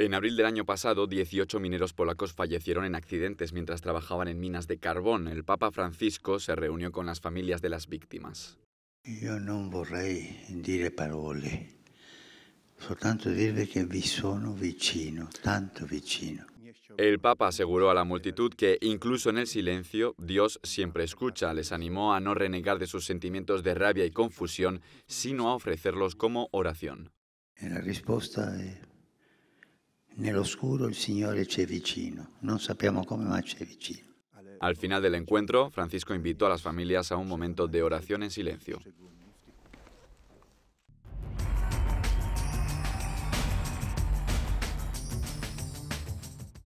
En abril del año pasado, 18 mineros polacos fallecieron en accidentes mientras trabajaban en minas de carbón. El Papa Francisco se reunió con las familias de las víctimas. Yo no vorrei dire parole, soltanto dirle que vi sono vicino, tanto vicino. El Papa aseguró a la multitud que, incluso en el silencio, Dios siempre escucha. Les animó a no renegar de sus sentimientos de rabia y confusión, sino a ofrecerlos como oración. La respuesta Nell'oscuro il Signore c'è vicino. Non sappiamo come, ma c'è vicino. Al final del encuentro, Francisco invitó a las familias a un momento de oración en silencio.